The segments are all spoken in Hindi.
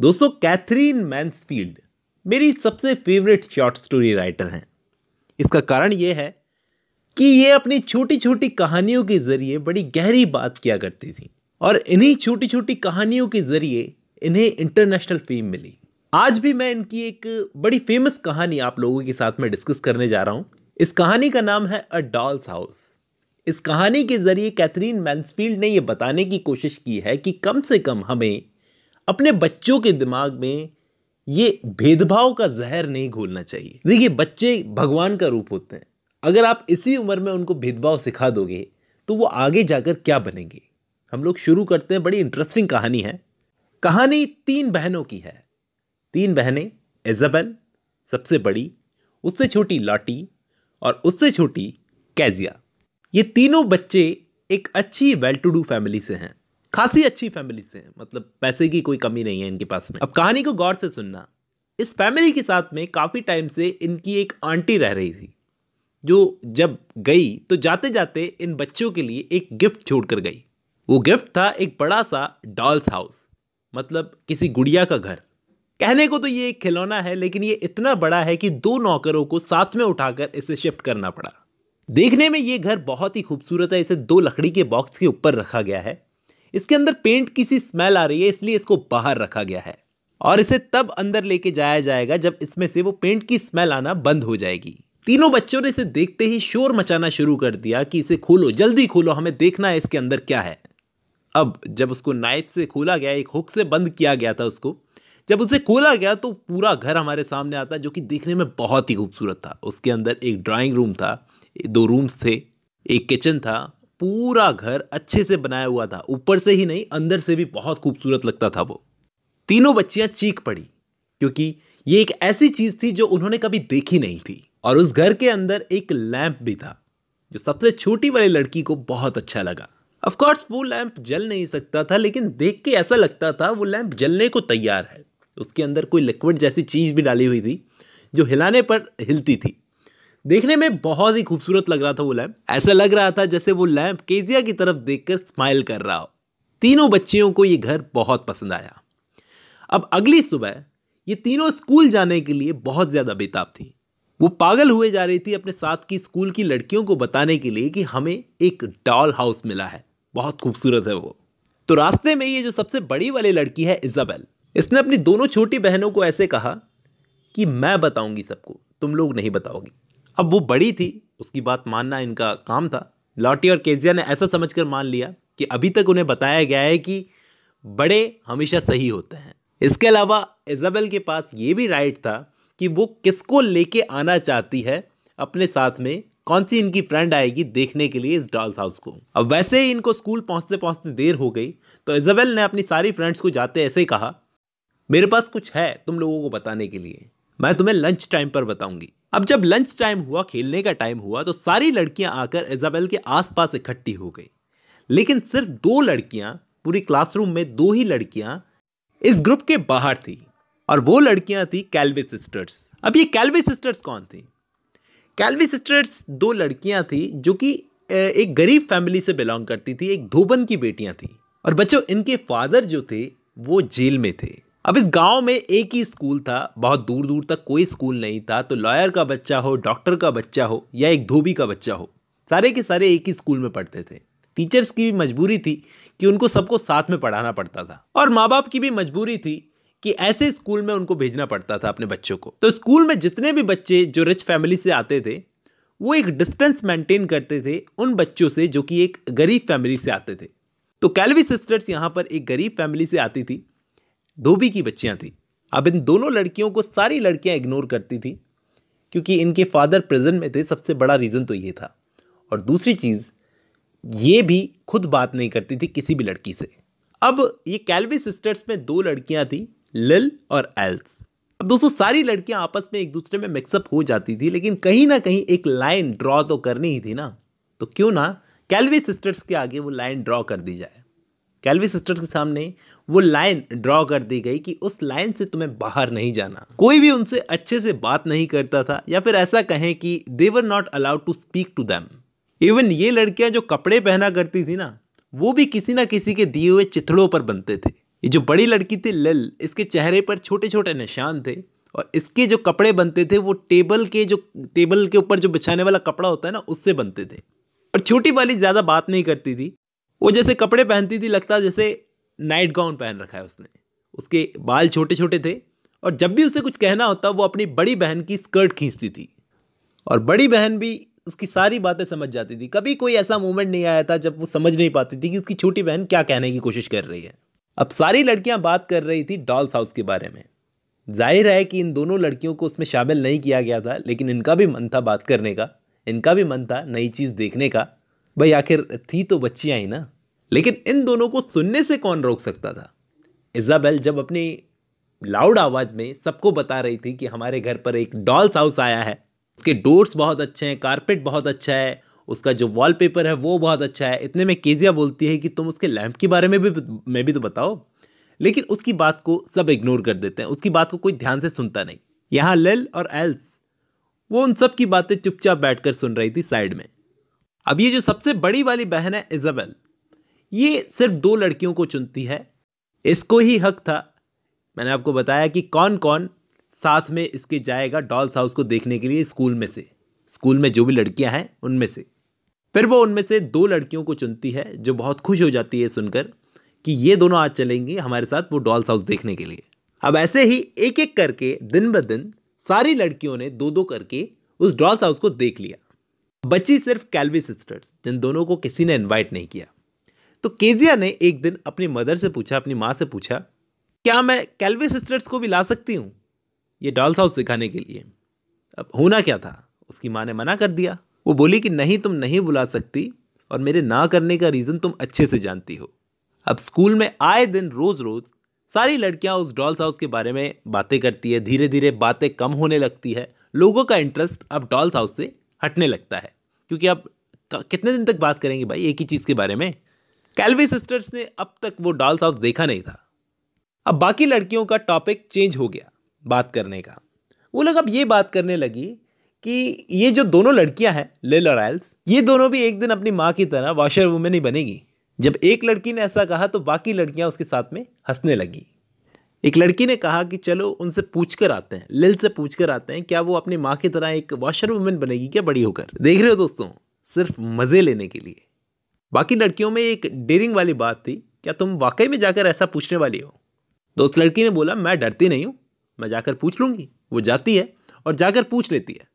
दोस्तों कैथरीन मैंसफील्ड मेरी सबसे फेवरेट शॉर्ट स्टोरी राइटर हैं इसका कारण यह है कि ये अपनी छोटी छोटी कहानियों के ज़रिए बड़ी गहरी बात किया करती थी और इन्हीं छोटी छोटी कहानियों के ज़रिए इन्हें इंटरनेशनल फेम मिली आज भी मैं इनकी एक बड़ी फेमस कहानी आप लोगों के साथ में डिस्कस करने जा रहा हूँ इस कहानी का नाम है अ डॉल्स हाउस इस कहानी के ज़रिए कैथरीन मैंसफील्ड ने यह बताने की कोशिश की है कि कम से कम हमें अपने बच्चों के दिमाग में ये भेदभाव का जहर नहीं घोलना चाहिए देखिए बच्चे भगवान का रूप होते हैं अगर आप इसी उम्र में उनको भेदभाव सिखा दोगे तो वो आगे जाकर क्या बनेंगे हम लोग शुरू करते हैं बड़ी इंटरेस्टिंग कहानी है कहानी तीन बहनों की है तीन बहनें इजबेल सबसे बड़ी उससे छोटी लाटी और उससे छोटी कैजिया ये तीनों बच्चे एक अच्छी वेल टू डू फैमिली से हैं खासी अच्छी फैमिली से मतलब पैसे की कोई कमी नहीं है इनके पास में अब कहानी को गौर से सुनना इस फैमिली के साथ में काफ़ी टाइम से इनकी एक आंटी रह रही थी जो जब गई तो जाते जाते इन बच्चों के लिए एक गिफ्ट छोड़ कर गई वो गिफ्ट था एक बड़ा सा डॉल्स हाउस मतलब किसी गुड़िया का घर कहने को तो ये एक खिलौना है लेकिन ये इतना बड़ा है कि दो नौकरों को साथ में उठाकर इसे शिफ्ट करना पड़ा देखने में ये घर बहुत ही खूबसूरत है इसे दो लकड़ी के बॉक्स के ऊपर रखा गया है इसके अंदर पेंट की सी स्मेल आ रही है इसलिए इसको बाहर रखा गया है और इसे तब अंदर लेके जाया जाएगा जब इसमें से वो पेंट की स्मेल आना बंद हो जाएगी तीनों बच्चों ने इसे देखते ही शोर मचाना शुरू कर दिया कि इसे खोलो जल्दी खोलो हमें देखना है इसके अंदर क्या है अब जब उसको नाइफ से खोला गया एक हुक से बंद किया गया था उसको जब उसे खोला गया तो पूरा घर हमारे सामने आता जो कि देखने में बहुत ही खूबसूरत था उसके अंदर एक ड्राइंग रूम था दो रूम्स थे एक किचन था पूरा घर अच्छे से बनाया हुआ था ऊपर से ही नहीं अंदर से भी बहुत खूबसूरत लगता था वो तीनों बच्चियां चीख पड़ी क्योंकि ये एक ऐसी चीज़ थी जो उन्होंने कभी देखी नहीं थी और उस घर के अंदर एक लैंप भी था जो सबसे छोटी वाली लड़की को बहुत अच्छा लगा अफकोर्स वो लैंप जल नहीं सकता था लेकिन देख के ऐसा लगता था वो लैंप जलने को तैयार है उसके अंदर कोई लिक्विड जैसी चीज़ भी डाली हुई थी जो हिलाने पर हिलती थी देखने में बहुत ही खूबसूरत लग रहा था वो लैम्प ऐसा लग रहा था जैसे वो लैम्प केजिया की तरफ देखकर स्माइल कर रहा हो तीनों बच्चियों को ये घर बहुत पसंद आया अब अगली सुबह ये तीनों स्कूल जाने के लिए बहुत ज़्यादा बेताब थी वो पागल हुए जा रही थी अपने साथ की स्कूल की लड़कियों को बताने के लिए कि हमें एक डॉल हाउस मिला है बहुत खूबसूरत है वो तो रास्ते में ये जो सबसे बड़ी वाली लड़की है इजाबेल इसने अपनी दोनों छोटी बहनों को ऐसे कहा कि मैं बताऊंगी सबको तुम लोग नहीं बताओगी अब वो बड़ी थी उसकी बात मानना इनका काम था लॉटी और केजिया ने ऐसा समझ मान लिया कि अभी तक उन्हें बताया गया है कि बड़े हमेशा सही होते हैं इसके अलावा इजाबेल के पास ये भी राइट था कि वो किसको लेके आना चाहती है अपने साथ में कौन सी इनकी फ्रेंड आएगी देखने के लिए इस डॉल्स हाउस को अब वैसे ही इनको स्कूल पहुंचते पहुंचते देर हो गई तो इजाबेल ने अपनी सारी फ्रेंड्स को जाते ऐसे ही कहा मेरे पास कुछ है तुम लोगों को बताने के लिए मैं तुम्हें लंच टाइम पर बताऊंगी अब जब लंच टाइम हुआ खेलने का टाइम हुआ तो सारी लड़कियां आकर इजाबेल के आसपास इकट्ठी हो गई लेकिन सिर्फ दो लड़कियां पूरी क्लासरूम में दो ही लड़कियां इस ग्रुप के बाहर थी और वो लड़कियां थी कैलवी सिस्टर्स अब ये कैलवी सिस्टर्स कौन थी कैलवी सिस्टर्स दो लड़कियां थी जो कि एक गरीब फैमिली से बिलोंग करती थी एक धोबन की बेटियां थी और बच्चों इनके फादर जो थे वो जेल में थे अब इस गांव में एक ही स्कूल था बहुत दूर दूर तक कोई स्कूल नहीं था तो लॉयर का बच्चा हो डॉक्टर का बच्चा हो या एक धोबी का बच्चा हो सारे के सारे एक ही स्कूल में पढ़ते थे टीचर्स की भी मजबूरी थी कि उनको सबको साथ में पढ़ाना पड़ता था और माँ बाप की भी मजबूरी थी कि ऐसे स्कूल में उनको भेजना पड़ता था अपने बच्चों को तो स्कूल में जितने भी बच्चे जो रिच फैमिली से आते थे वो एक डिस्टेंस मेंटेन करते थे उन बच्चों से जो कि एक गरीब फैमिली से आते थे तो कैलवी सिस्टर्स यहाँ पर एक गरीब फैमिली से आती थी धोबी की बच्चियाँ थी अब इन दोनों लड़कियों को सारी लड़कियाँ इग्नोर करती थी क्योंकि इनके फादर प्रेजेंट में थे सबसे बड़ा रीज़न तो ये था और दूसरी चीज़ ये भी खुद बात नहीं करती थी किसी भी लड़की से अब ये कैलवी सिस्टर्स में दो लड़कियाँ थी लिल और एल्स अब दोस्तों सारी लड़कियाँ आपस में एक दूसरे में मिक्सअप हो जाती थी लेकिन कहीं ना कहीं एक लाइन ड्रॉ तो करनी ही थी ना तो क्यों ना कैलवी सिस्टर्स के आगे वो लाइन ड्रॉ कर दी जाए कैलवी सिस्टर के सामने वो लाइन ड्रॉ कर दी गई कि उस लाइन से तुम्हें बाहर नहीं जाना कोई भी उनसे अच्छे से बात नहीं करता था या फिर ऐसा कहें कि they are not allowed to speak to them even ये लड़कियां जो कपड़े पहना करती थी ना वो भी किसी ना किसी के दिए हुए चिथड़ों पर बनते थे ये जो बड़ी लड़की थी लिल इसके चेहरे पर छोटे छोटे निशान थे और इसके जो कपड़े बनते थे वो टेबल के जो टेबल के ऊपर जो बिछाने वाला कपड़ा होता है ना उससे बनते थे और छोटी वाली ज़्यादा बात नहीं करती थी वो जैसे कपड़े पहनती थी लगता जैसे नाइट गाउन पहन रखा है उसने उसके बाल छोटे छोटे थे और जब भी उसे कुछ कहना होता वो अपनी बड़ी बहन की स्कर्ट खींचती थी और बड़ी बहन भी उसकी सारी बातें समझ जाती थी कभी कोई ऐसा मोमेंट नहीं आया था जब वो समझ नहीं पाती थी कि उसकी छोटी बहन क्या कहने की कोशिश कर रही है अब सारी लड़कियां बात कर रही थी डॉल्स हाउस के बारे में जाहिर है कि इन दोनों लड़कियों को उसमें शामिल नहीं किया गया था लेकिन इनका भी मन था बात करने का इनका भी मन था नई चीज़ देखने का भाई आखिर थी तो बच्चियाँ ही ना लेकिन इन दोनों को सुनने से कौन रोक सकता था इजाबेल जब अपनी लाउड आवाज़ में सबको बता रही थी कि हमारे घर पर एक डॉल्स हाउस आया है उसके डोर्स बहुत अच्छे हैं कारपेट बहुत अच्छा है उसका जो वॉलपेपर है वो बहुत अच्छा है इतने में केजिया बोलती है कि तुम उसके लैंप के बारे में भी मैं भी तो बताओ लेकिन उसकी बात को सब इग्नोर कर देते हैं उसकी बात को कोई ध्यान से सुनता नहीं यहाँ लेल और एल्स वो उन सब की बातें चुपचाप बैठ सुन रही थी साइड में अब ये जो सबसे बड़ी वाली बहन है इजाबेल ये सिर्फ दो लड़कियों को चुनती है इसको ही हक था मैंने आपको बताया कि कौन कौन साथ में इसके जाएगा डॉल्स हाउस को देखने के लिए स्कूल में से स्कूल में जो भी लड़कियां हैं उनमें से फिर वो उनमें से दो लड़कियों को चुनती है जो बहुत खुश हो जाती है सुनकर कि ये दोनों आज चलेंगी हमारे साथ वो डॉल्स हाउस देखने के लिए अब ऐसे ही एक एक करके दिन ब दिन सारी लड़कियों ने दो दो करके उस डॉल्स हाउस को देख लिया बची सिर्फ कैलवी सिस्टर्स जिन दोनों को किसी ने इनवाइट नहीं किया तो केजिया ने एक दिन अपनी मदर से पूछा अपनी माँ से पूछा क्या मैं कैलवी सिस्टर्स को भी ला सकती हूँ ये डॉल्स हाउस सिखाने के लिए अब होना क्या था उसकी माँ ने मना कर दिया वो बोली कि नहीं तुम नहीं बुला सकती और मेरे ना करने का रीज़न तुम अच्छे से जानती हो अब स्कूल में आए दिन रोज़ रोज़ सारी लड़कियां उस डॉल्स हाउस के बारे में बातें करती है धीरे धीरे बातें कम होने लगती है लोगों का इंटरेस्ट अब डॉल्स हाउस से हटने लगता है क्योंकि आप कितने दिन तक बात करेंगे भाई एक ही चीज़ के बारे में कैलवी सिस्टर्स ने अब तक वो डॉल्स हाउस देखा नहीं था अब बाकी लड़कियों का टॉपिक चेंज हो गया बात करने का वो लोग अब ये बात करने लगी कि ये जो दोनों लड़कियां हैं लिल और एल्स ये दोनों भी एक दिन अपनी माँ की तरह वॉशर वुमेन ही बनेगी जब एक लड़की ने ऐसा कहा तो बाकी लड़कियां उसके साथ में हंसने लगी एक लड़की ने कहा कि चलो उनसे पूछ कर आते हैं लिल से पूछ कर आते हैं क्या वो अपनी माँ की तरह एक वॉशर वुमेन बनेगी क्या बड़ी होकर देख रहे हो दोस्तों सिर्फ मज़े लेने के लिए बाकी लड़कियों में एक डेरिंग वाली बात थी क्या तुम वाकई में जाकर ऐसा पूछने वाली हो दोस्त लड़की ने बोला मैं डरती नहीं हूँ मैं जाकर पूछ लूँगी वो जाती है और जाकर पूछ लेती है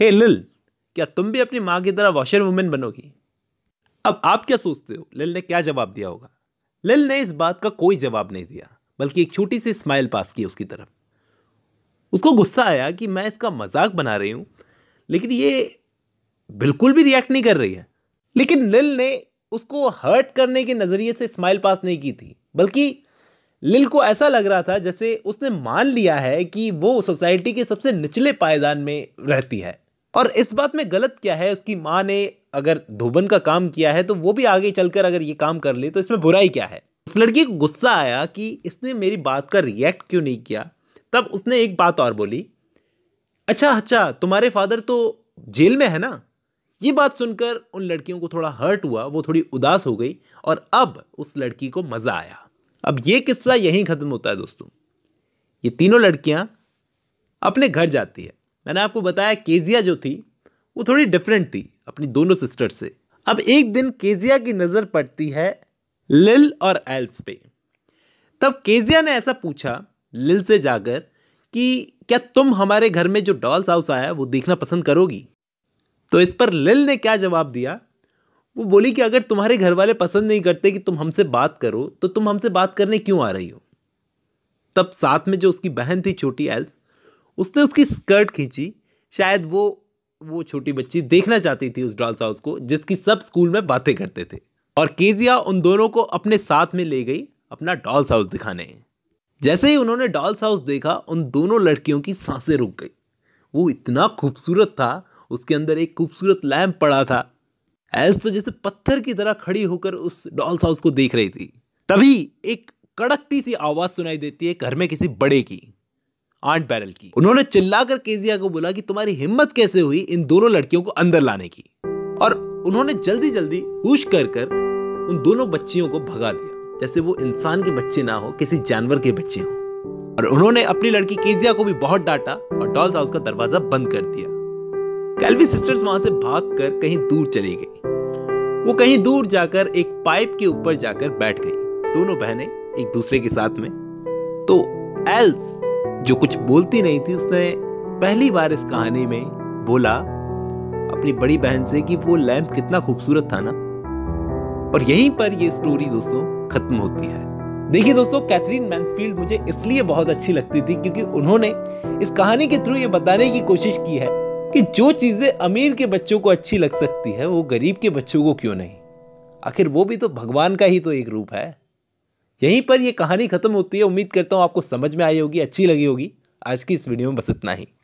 हे hey, लिल क्या तुम भी अपनी माँ की तरह वॉशर वुमेन बनोगी अब आप क्या सोचते हो लिल ने क्या जवाब दिया होगा लिल ने इस बात का कोई जवाब नहीं दिया बल्कि एक छोटी सी स्माइल पास की उसकी तरफ उसको गुस्सा आया कि मैं इसका मजाक बना रही हूँ लेकिन ये बिल्कुल भी रिएक्ट नहीं कर रही है लेकिन लिल ने उसको हर्ट करने के नज़रिए से स्माइल पास नहीं की थी बल्कि लिल को ऐसा लग रहा था जैसे उसने मान लिया है कि वो सोसाइटी के सबसे निचले पायदान में रहती है और इस बात में गलत क्या है उसकी माँ ने अगर धोबन का काम किया है तो वो भी आगे चलकर अगर ये काम कर ले तो इसमें बुराई क्या है उस लड़की को गुस्सा आया कि इसने मेरी बात का रिएक्ट क्यों नहीं किया तब उसने एक बात और बोली अच्छा अच्छा तुम्हारे फादर तो जेल में है ना ये बात सुनकर उन लड़कियों को थोड़ा हर्ट हुआ वो थोड़ी उदास हो गई और अब उस लड़की को मज़ा आया अब ये किस्सा यहीं ख़त्म होता है दोस्तों ये तीनों लड़कियाँ अपने घर जाती है मैंने आपको बताया केजिया जो थी वो थोड़ी डिफरेंट थी अपनी दोनों सिस्टर से अब एक दिन केजिया की नज़र पड़ती है लिल और एल्स पे तब केजिया ने ऐसा पूछा लिल से जाकर कि क्या तुम हमारे घर में जो डॉल्स हाउस आया वो देखना पसंद करोगी तो इस पर लिल ने क्या जवाब दिया वो बोली कि अगर तुम्हारे घर वाले पसंद नहीं करते कि तुम हमसे बात करो तो तुम हमसे बात करने क्यों आ रही हो तब साथ में जो उसकी बहन थी छोटी एल्स उसने उसकी स्कर्ट खींची शायद वो वो छोटी बच्ची देखना चाहती थी उस डॉल्स हाउस को जिसकी सब स्कूल में बातें करते थे और केजिया उन दोनों को अपने साथ में ले गई अपना डॉल्स हाउस दिखाने जैसे ही उन्होंने डॉल्स हाउस देखा उन दोनों लड़कियों की सांसें रुक गई वो इतना खूबसूरत था उसके अंदर एक खूबसूरत लैम्प पड़ा था एल्स तो जैसे पत्थर की तरह खड़ी होकर उस डॉल्स हाउस को देख रही थी तभी एक कड़कती सी आवाज़ सुनाई देती है घर में किसी बड़े की आंट बैरल की उन्होंने चिल्लाकर केजिया को बोला कि तुम्हारी हिम्मत कैसे हुई इन दोनों लड़कियों को अंदर लाने की और उन्होंने जल्दी जल्दी हुश कर कर उन दोनों बच्चियों को भगा दिया जैसे वो इंसान के बच्चे ना हो किसी जानवर के बच्चे हो और उन्होंने अपनी लड़की केजिया को भी बहुत डांटा और डॉल्स हाउस का दरवाजा बंद कर दिया कैलवी सिस्टर्स वहां से भाग कर कहीं दूर चली गई वो कहीं दूर जाकर एक पाइप के ऊपर जाकर बैठ गई दोनों बहनें एक दूसरे के साथ में तो एल्स जो कुछ बोलती नहीं थी उसने पहली बार इस कहानी में बोला अपनी बड़ी बहन से कि वो लैम्प कितना खूबसूरत था ना और यहीं पर ये स्टोरी दोस्तों खत्म होती है देखिए दोस्तों कैथरीन मैंसफील्ड मुझे इसलिए बहुत अच्छी लगती थी क्योंकि उन्होंने इस कहानी के थ्रू ये बताने की कोशिश की है कि जो चीज़ें अमीर के बच्चों को अच्छी लग सकती है वो गरीब के बच्चों को क्यों नहीं आखिर वो भी तो भगवान का ही तो एक रूप है यहीं पर ये कहानी खत्म होती है उम्मीद करता हूँ आपको समझ में आई होगी अच्छी लगी होगी आज की इस वीडियो में बस इतना ही